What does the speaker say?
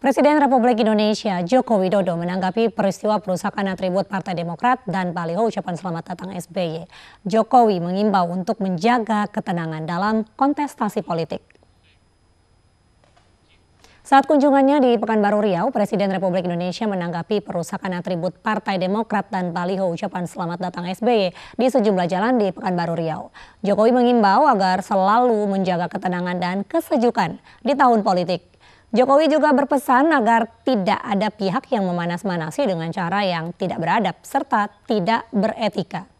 Presiden Republik Indonesia Joko Widodo menanggapi peristiwa perusakan atribut Partai Demokrat dan baliho ucapan selamat datang SBY. Jokowi mengimbau untuk menjaga ketenangan dalam kontestasi politik. Saat kunjungannya di Pekanbaru Riau, Presiden Republik Indonesia menanggapi perusakan atribut Partai Demokrat dan baliho ucapan selamat datang SBY di sejumlah jalan di Pekanbaru Riau. Jokowi mengimbau agar selalu menjaga ketenangan dan kesejukan di tahun politik Jokowi juga berpesan agar tidak ada pihak yang memanas-manasi dengan cara yang tidak beradab serta tidak beretika.